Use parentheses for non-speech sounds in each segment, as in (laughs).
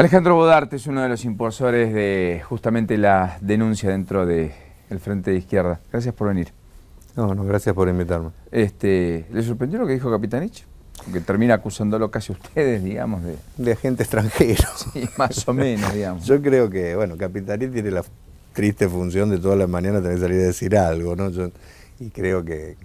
Alejandro Bodarte es uno de los impulsores de justamente la denuncia dentro del Frente de Izquierda. Gracias por venir. No, no, gracias por invitarme. Este, ¿Le sorprendió lo que dijo Capitanich? Que termina acusándolo casi ustedes, digamos, de... agente extranjero. (laughs) Sí, más o menos, digamos. Yo creo que, bueno, Capitanich tiene la triste función de todas las mañanas tener que salir a decir algo, ¿no? y creo que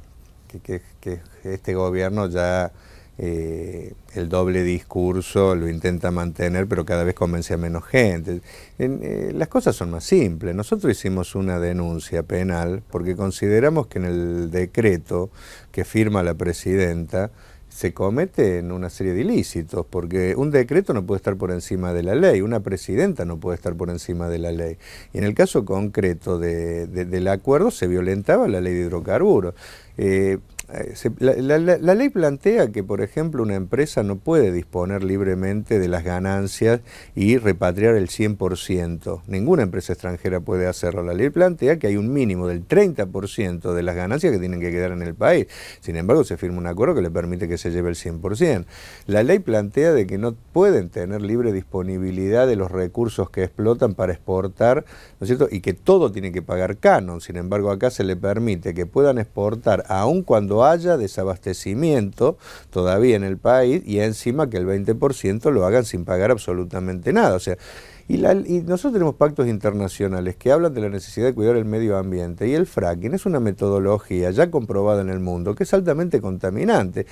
este gobierno ya eh, el doble discurso lo intenta mantener, pero cada vez convence a menos gente. Eh, las cosas son más simples. Nosotros hicimos una denuncia penal porque consideramos que en el decreto que firma la presidenta se cometen una serie de ilícitos, porque un decreto no puede estar por encima de la ley, una presidenta no puede estar por encima de la ley. Y en el caso concreto del acuerdo se violentaba la ley de hidrocarburos. Eh, eh, la, la, ley plantea que, por ejemplo, una empresa no puede disponer libremente de las ganancias y repatriar el 100%. Ninguna empresa extranjera puede hacerlo. La ley plantea que hay un mínimo del 30% de las ganancias que tienen que quedar en el país. Sin embargo, se firma un acuerdo que le permite que se lleve el 100%. La ley plantea de que no pueden tener libre disponibilidad de los recursos que explotan para exportar, ¿no es cierto? Y que todo tiene que pagar canon. Sin embargo, acá se le permite que puedan exportar, aun cuando haya desabastecimiento todavía en el país y encima que el 20% lo hagan sin pagar absolutamente nada. O sea, y, nosotros tenemos pactos internacionales que hablan de la necesidad de cuidar el medio ambiente y el fracking es una metodología ya comprobada en el mundo que es altamente contaminante.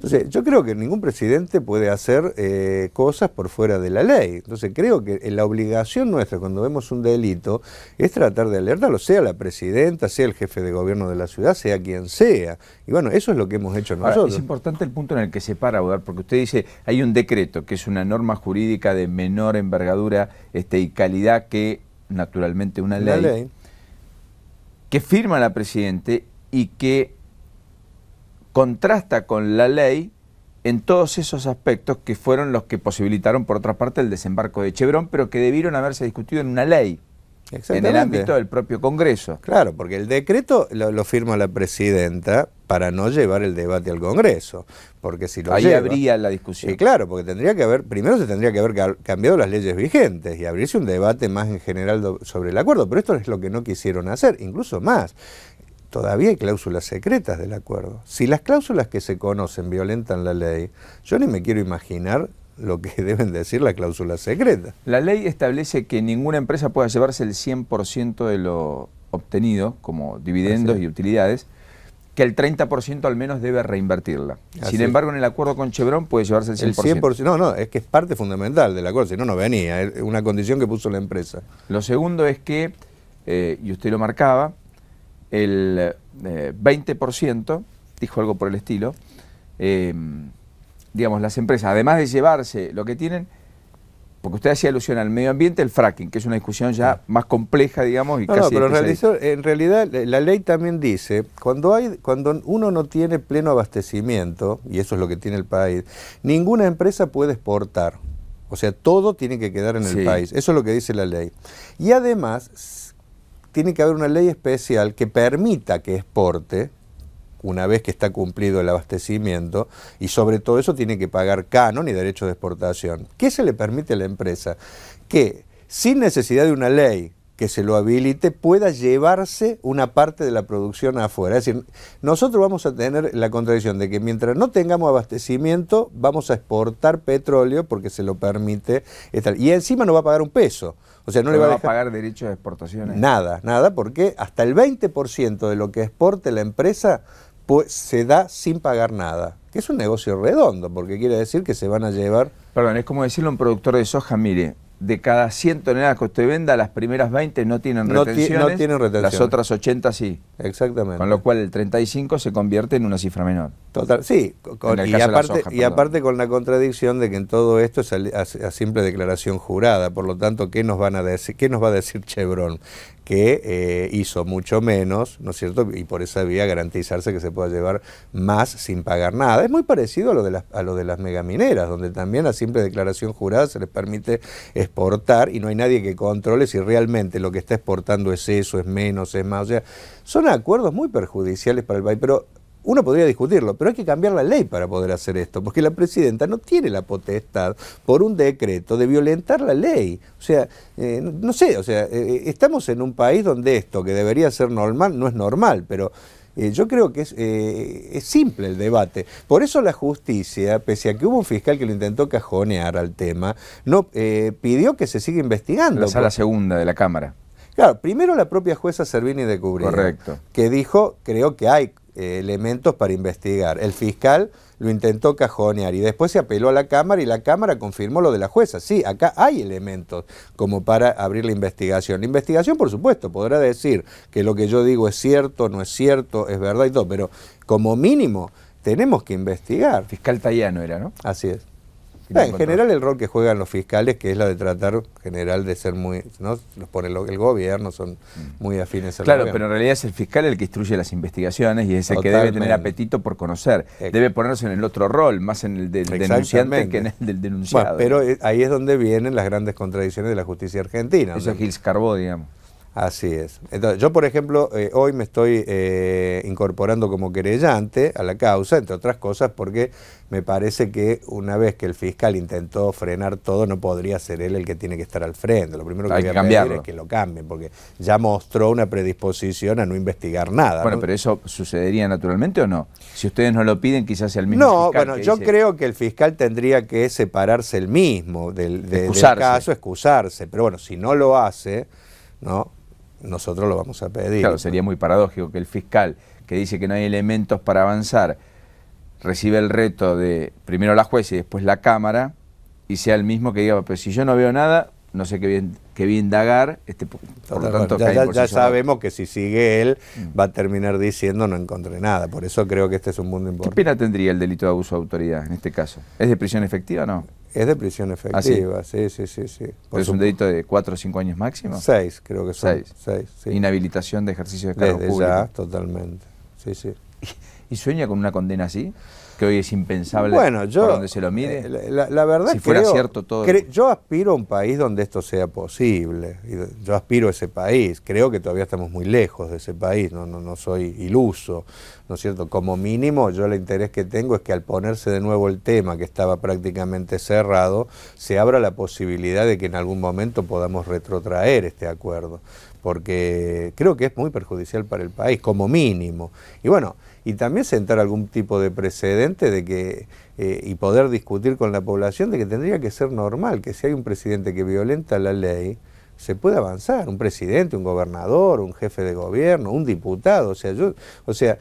Entonces, yo creo que ningún presidente puede hacer eh, cosas por fuera de la ley. Entonces, creo que eh, la obligación nuestra cuando vemos un delito es tratar de alertarlo, sea la presidenta, sea el jefe de gobierno de la ciudad, sea quien sea. Y bueno, eso es lo que hemos hecho nosotros. es importante el punto en el que se para, porque usted dice, hay un decreto que es una norma jurídica de menor envergadura este, y calidad que, naturalmente, una, ley, ley que firma la presidente y que contrasta con la ley en todos esos aspectos que fueron los que posibilitaron, por otra parte, el desembarco de Chevron, pero que debieron haberse discutido en una ley, en el ámbito del propio Congreso. Claro, porque el decreto lo, firma la presidenta para no llevar el debate al Congreso, porque si lo Ahí habría la discusión. claro, porque tendría que haber, primero se tendría que haber cambiado las leyes vigentes y abrirse un debate más en general sobre el acuerdo, pero esto es lo que no quisieron hacer, incluso más todavía hay cláusulas secretas del acuerdo. Si las cláusulas que se conocen violentan la ley, yo ni me quiero imaginar lo que (laughs) deben decir las cláusulas secretas. La ley establece que ninguna empresa pueda llevarse el 100% de lo obtenido, como dividendos y utilidades, que el 30% al menos debe reinvertirla. Sin embargo, en el acuerdo con Chevron puede llevarse el 100%. No, no, es que es parte fundamental del acuerdo, si no, no venía, es una condición que puso la empresa. Lo segundo es que, eh, y usted lo marcaba, el 20%, eh, dijo algo por el estilo, eh, digamos, las empresas, además de llevarse lo que tienen, porque usted hacía alusión al medio ambiente, el fracking, que es una discusión ya más compleja, digamos, y casi No, pero en realidad, la ley también dice, cuando, hay, cuando uno no tiene pleno abastecimiento, y eso es lo que tiene el país, ninguna empresa puede exportar. O sea, todo tiene que quedar en el país. Eso es lo que dice la ley. Y además, tiene que haber una ley especial que permita que exporte una vez que está cumplido el abastecimiento y sobre todo eso tiene que pagar canon y derecho de exportación. ¿Qué se le permite a la empresa? Que sin necesidad de una ley que se lo habilite pueda llevarse una parte de la producción afuera. Es decir, nosotros vamos a tener la contradicción de que mientras no tengamos abastecimiento, vamos a exportar petróleo porque se lo permite. Y encima no va a pagar un peso. O sea, no le va, a, pagar derechos de exportaciones. Nada, nada, porque hasta el 20% de lo que exporte la empresa pues, se da sin pagar nada. Que es un negocio redondo, porque quiere decir que se van a llevar... Perdón, es como decirle a un productor de soja, mire, de cada 100 toneladas que usted venda, las primeras 20 no tienen Las otras 80 sí. Exactamente. Con lo cual el 35 se convierte en una cifra menor. Total, sí. y, aparte, con la contradicción de que en todo esto es a, simple declaración jurada. Por lo tanto, ¿qué nos, van a decir, ¿qué nos va a decir Chevron? que eh, hizo mucho menos, ¿no es cierto? Y por esa vía garantizarse que se pueda llevar más sin pagar nada. Es muy parecido a lo de las, a lo de las megamineras, donde también a simple declaración jurada se les permite exportar y no hay nadie que controle si realmente lo que está exportando es eso, es menos, es más. O sea, son acuerdos muy perjudiciales para el país, pero uno podría discutirlo, pero hay que cambiar la ley para poder hacer esto, porque la presidenta no tiene la potestad por un decreto de violentar la ley. O sea, eh, no sé, o sea, eh, eh, estamos en un país donde esto, que debería ser normal, no es normal, pero yo creo que es, simple el debate. Por eso la justicia, pese a que hubo un fiscal que lo intentó cajonear al tema, no pidió que se siga investigando. La sala la segunda de la Cámara. Claro, primero la propia jueza Servini de Cubría, Correcto. que dijo, creo que hay eh, elementos para investigar. El fiscal lo intentó cajonear y después se apeló a la Cámara y la Cámara confirmó lo de la jueza. Sí, acá hay elementos como para abrir la investigación. La investigación, por supuesto, podrá decir que lo que yo digo es cierto, no es cierto, es verdad y todo, pero como mínimo tenemos que investigar. Fiscal Tallano era, ¿no? Así es en general el rol que juegan los fiscales, que es la de tratar general de ser muy, ¿no? los pone el gobierno, son mm. muy afines al Claro, pero en realidad es el fiscal el que instruye las investigaciones y es el que debe tener apetito por conocer. Debe ponerse en el otro rol, más en el del denunciante que en el del denunciado. pero ahí es donde vienen las grandes contradicciones de la justicia argentina. Eso es Gils Carbó, digamos. Así es. Entonces, yo, por ejemplo, eh, hoy me estoy eh, incorporando como querellante a la causa, entre otras cosas, porque me parece que una vez que el fiscal intentó frenar todo, no podría ser él el que tiene que estar al frente. Lo primero que Hay voy a pedir es que lo cambien, porque ya mostró una predisposición a no investigar nada. Bueno, pero eso sucedería naturalmente o no? Si ustedes no lo piden, quizás sea el mismo. No, bueno, yo creo que el fiscal tendría que separarse el mismo del caso, excusarse. Pero bueno, si no lo hace, ¿no? nosotros lo vamos a pedir. Claro, sería muy paradójico que el fiscal que dice que no hay elementos para avanzar reciba el reto de primero la jueza y después la Cámara y sea el mismo que diga, pero si yo no veo nada, no sé qué bien, qué bien indagar, este, por lo tanto, ya, ya sabemos que si sigue él mm. va a terminar diciendo no encontré nada, por eso creo que este es un mundo importante. ¿Qué pena tendría el delito de abuso de autoridad en este caso? ¿Es de prisión efectiva o no? Es de prisión efectiva, ¿Ah, sí? sí, sí, Por ¿Es un delito de cuatro o cinco años máximo? Seis, creo que son. ¿Seis? Inhabilitación de ejercicio de cargo público. totalmente. Sí, sí. (laughs) ¿Y sueña con una condena así? Que hoy es impensable bueno, yo, donde se lo mire. Eh, la, la verdad si fuera cierto todo. yo aspiro a un país donde esto sea posible. Yo aspiro a ese país. Creo que todavía estamos muy lejos de ese país. No, no, no soy iluso. ¿No es cierto? Como mínimo, yo el interés que tengo es que al ponerse de nuevo el tema que estaba prácticamente cerrado, se abra la posibilidad de que en algún momento podamos retrotraer este acuerdo. Porque creo que es muy perjudicial para el país, como mínimo. Y bueno y también sentar algún tipo de precedente de que, eh, y poder discutir con la población de que tendría que ser normal que si hay un presidente que violenta la ley, se puede avanzar, un presidente, un gobernador, un jefe de gobierno, un diputado, o sea, yo, o sea,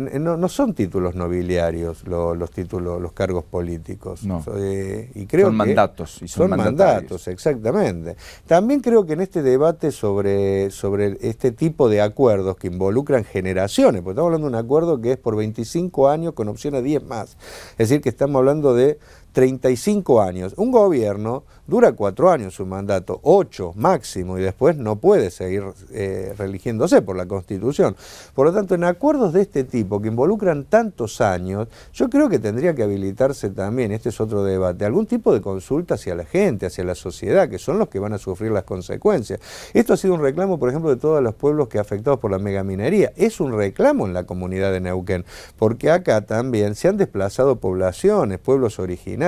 no, son títulos nobiliarios los títulos, los cargos políticos. Eh, y son mandatos. son, mandatos, exactamente. También creo que en este debate sobre, sobre este tipo de acuerdos que involucran generaciones, porque estamos hablando de un acuerdo que es por 25 años con opción a 10 más, es decir, que estamos hablando de 35 años. Un gobierno dura cuatro años su mandato, ocho máximo, y después no puede seguir eh, religiéndose por la Constitución. Por lo tanto, en acuerdos de este tipo que involucran tantos años, yo creo que tendría que habilitarse también, este es otro debate, algún tipo de consulta hacia la gente, hacia la sociedad, que son los que van a sufrir las consecuencias. Esto ha sido un reclamo, por ejemplo, de todos los pueblos que afectados por la megaminería. Es un reclamo en la comunidad de Neuquén, porque acá también se han desplazado poblaciones, pueblos originarios,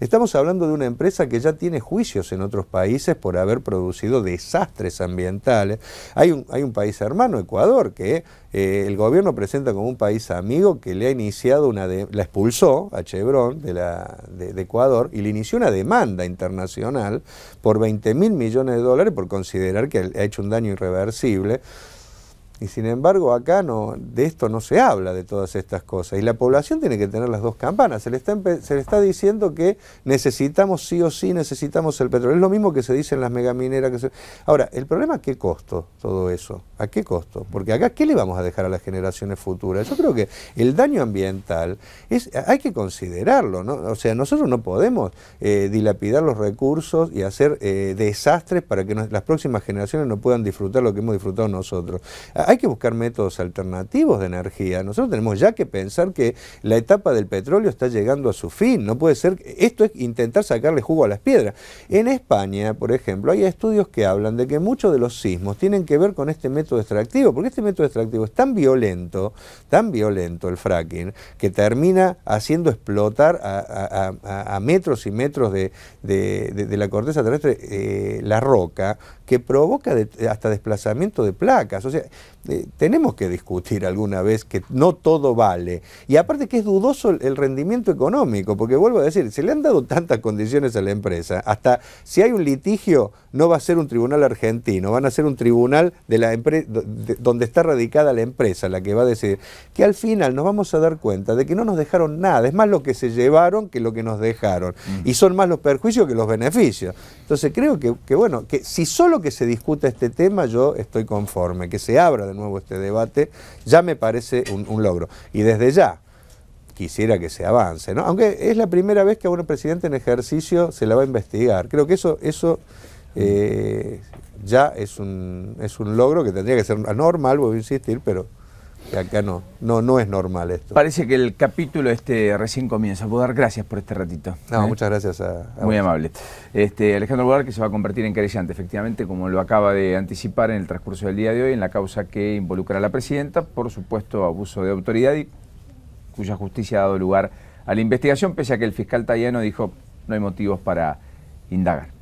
Estamos hablando de una empresa que ya tiene juicios en otros países por haber producido desastres ambientales. Hay un, hay un país hermano, Ecuador, que eh, el gobierno presenta como un país amigo que le ha iniciado una... De, la expulsó a Chevron de, de Ecuador y le inició una demanda internacional por 20 mil millones de dólares por considerar que ha hecho un daño irreversible y sin embargo, acá no, de esto no se habla, de todas estas cosas. Y la población tiene que tener las dos campanas. Se le, está, diciendo que necesitamos sí o sí, necesitamos el petróleo. Es lo mismo que se dice en las megamineras. Que Ahora, el problema es qué costo todo eso. ¿A qué costo? Porque acá, ¿qué le vamos a dejar a las generaciones futuras? Yo creo que el daño ambiental es, hay que considerarlo. ¿no? O sea, nosotros no podemos eh, dilapidar los recursos y hacer eh, desastres para que las próximas generaciones no puedan disfrutar lo que hemos disfrutado nosotros hay que buscar métodos alternativos de energía. Nosotros tenemos ya que pensar que la etapa del petróleo está llegando a su fin. No puede ser, esto es intentar sacarle jugo a las piedras. En España, por ejemplo, hay estudios que hablan de que muchos de los sismos tienen que ver con este método extractivo, porque este método extractivo es tan violento, tan violento el fracking, que termina haciendo explotar a, metros y metros de, la corteza terrestre eh, la roca, que provoca hasta desplazamiento de placas. O sea, eh, tenemos que discutir alguna vez que no todo vale. Y aparte que es dudoso el, rendimiento económico, porque vuelvo a decir, se le han dado tantas condiciones a la empresa, hasta si hay un litigio no va a ser un tribunal argentino, van a ser un tribunal de la donde está radicada la empresa la que va a decir que al final nos vamos a dar cuenta de que no nos dejaron nada, es más lo que se llevaron que lo que nos dejaron, mm. y son más los perjuicios que los beneficios. Entonces creo que, que bueno, que si solo que se discuta este tema yo estoy conforme, que se abra de nuevo este debate, ya me parece un, logro. Y desde ya, quisiera que se avance, ¿no? Aunque es la primera vez que a un presidente en ejercicio se la va a investigar. Creo que eso, eso eh, ya es un, es un logro que tendría que ser anormal, voy a insistir, pero acá no, no, no es normal esto. Parece que el capítulo este recién comienza. dar gracias por este ratito. No, ¿eh? muchas gracias a, Muy amable. Este, Alejandro lugar que se va a convertir en querellante, efectivamente, como lo acaba de anticipar en el transcurso del día de hoy, en la causa que involucra a la presidenta, por supuesto, abuso de autoridad y cuya justicia ha dado lugar a la investigación, pese a que el fiscal Tallano dijo no hay motivos para indagar.